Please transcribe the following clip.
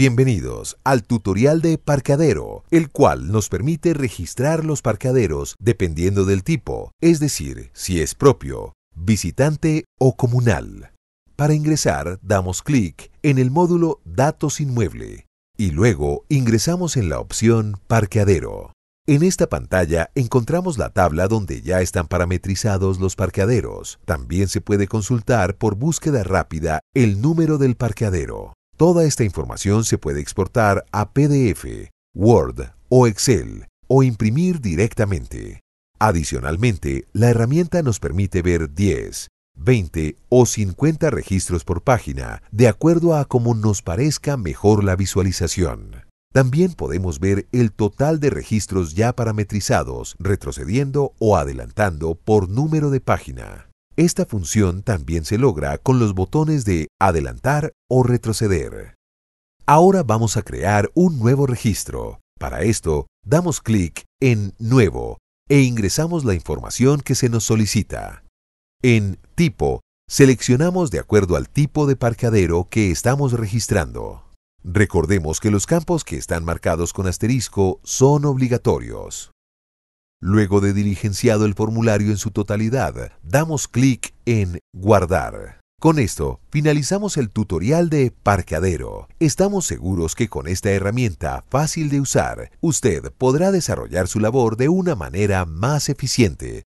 Bienvenidos al tutorial de parcadero, el cual nos permite registrar los parcaderos dependiendo del tipo, es decir, si es propio, visitante o comunal. Para ingresar, damos clic en el módulo Datos Inmueble y luego ingresamos en la opción Parqueadero. En esta pantalla encontramos la tabla donde ya están parametrizados los parqueaderos. También se puede consultar por búsqueda rápida el número del parqueadero. Toda esta información se puede exportar a PDF, Word o Excel o imprimir directamente. Adicionalmente, la herramienta nos permite ver 10, 20 o 50 registros por página, de acuerdo a cómo nos parezca mejor la visualización. También podemos ver el total de registros ya parametrizados, retrocediendo o adelantando por número de página. Esta función también se logra con los botones de adelantar o retroceder. Ahora vamos a crear un nuevo registro. Para esto, damos clic en Nuevo e ingresamos la información que se nos solicita. En Tipo, seleccionamos de acuerdo al tipo de parqueadero que estamos registrando. Recordemos que los campos que están marcados con asterisco son obligatorios. Luego de diligenciado el formulario en su totalidad, damos clic en Guardar. Con esto, finalizamos el tutorial de Parqueadero. Estamos seguros que con esta herramienta fácil de usar, usted podrá desarrollar su labor de una manera más eficiente,